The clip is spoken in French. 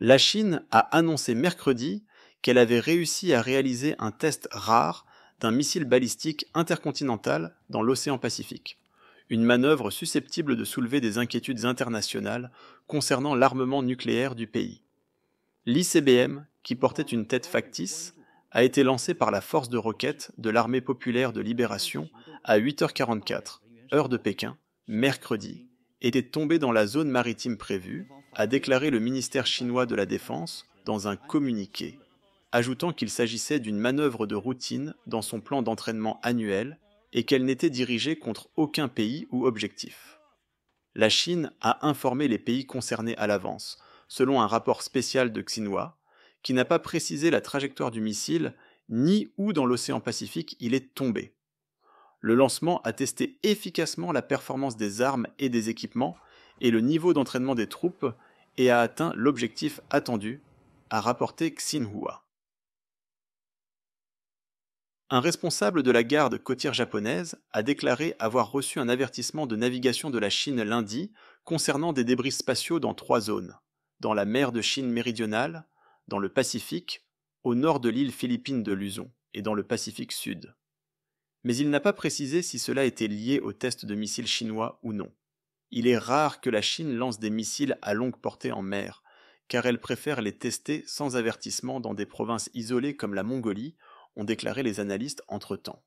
La Chine a annoncé mercredi qu'elle avait réussi à réaliser un test rare d'un missile balistique intercontinental dans l'océan Pacifique, une manœuvre susceptible de soulever des inquiétudes internationales concernant l'armement nucléaire du pays. L'ICBM, qui portait une tête factice, a été lancé par la force de roquettes de l'armée populaire de libération à 8h44, heure de Pékin, mercredi, était tombé dans la zone maritime prévue, a déclaré le ministère chinois de la Défense dans un communiqué, ajoutant qu'il s'agissait d'une manœuvre de routine dans son plan d'entraînement annuel et qu'elle n'était dirigée contre aucun pays ou objectif. La Chine a informé les pays concernés à l'avance, selon un rapport spécial de Xinhua, qui n'a pas précisé la trajectoire du missile ni où dans l'océan Pacifique il est tombé. Le lancement a testé efficacement la performance des armes et des équipements et le niveau d'entraînement des troupes et a atteint l'objectif attendu, a rapporté Xinhua. Un responsable de la garde côtière japonaise a déclaré avoir reçu un avertissement de navigation de la Chine lundi concernant des débris spatiaux dans trois zones, dans la mer de Chine méridionale, dans le Pacifique, au nord de l'île philippine de Luzon et dans le Pacifique Sud. Mais il n'a pas précisé si cela était lié au test de missiles chinois ou non. Il est rare que la Chine lance des missiles à longue portée en mer, car elle préfère les tester sans avertissement dans des provinces isolées comme la Mongolie, ont déclaré les analystes entre-temps.